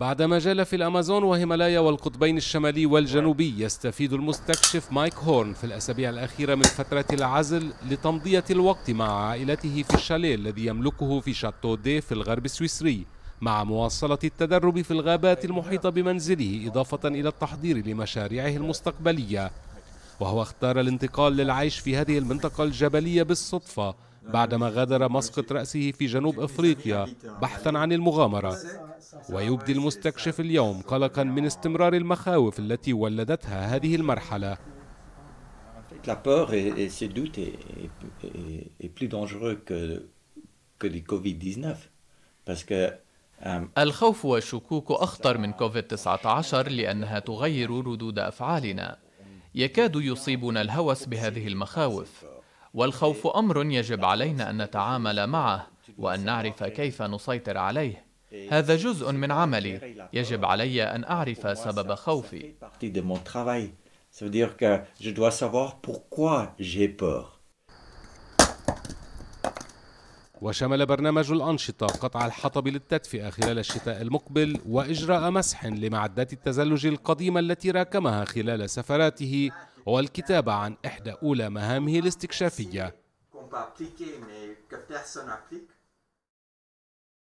بعدما جال في الأمازون وهيمالايا والقطبين الشمالي والجنوبي يستفيد المستكشف مايك هورن في الأسابيع الأخيرة من فترة العزل لتمضية الوقت مع عائلته في الشاليه الذي يملكه في شاتو دي في الغرب السويسري مع مواصلة التدرب في الغابات المحيطة بمنزله إضافة إلى التحضير لمشاريعه المستقبلية وهو اختار الانتقال للعيش في هذه المنطقة الجبلية بالصدفة بعدما غادر مسقط رأسه في جنوب إفريقيا بحثا عن المغامرة ويبدي المستكشف اليوم قلقا من استمرار المخاوف التي ولدتها هذه المرحلة euh, الخوف والشكوك أخطر من كوفيد-19 لأنها تغير ردود أفعالنا يكاد يصيبنا الهوس بهذه المخاوف والخوف أمر يجب علينا أن نتعامل معه وأن نعرف كيف نسيطر عليه هذا جزء من عملي يجب علي أن أعرف سبب خوفي وشمل برنامج الأنشطة قطع الحطب للتدفئة خلال الشتاء المقبل وإجراء مسح لمعدات التزلج القديمة التي راكمها خلال سفراته والكتابة عن إحدى أولى مهامه الاستكشافية.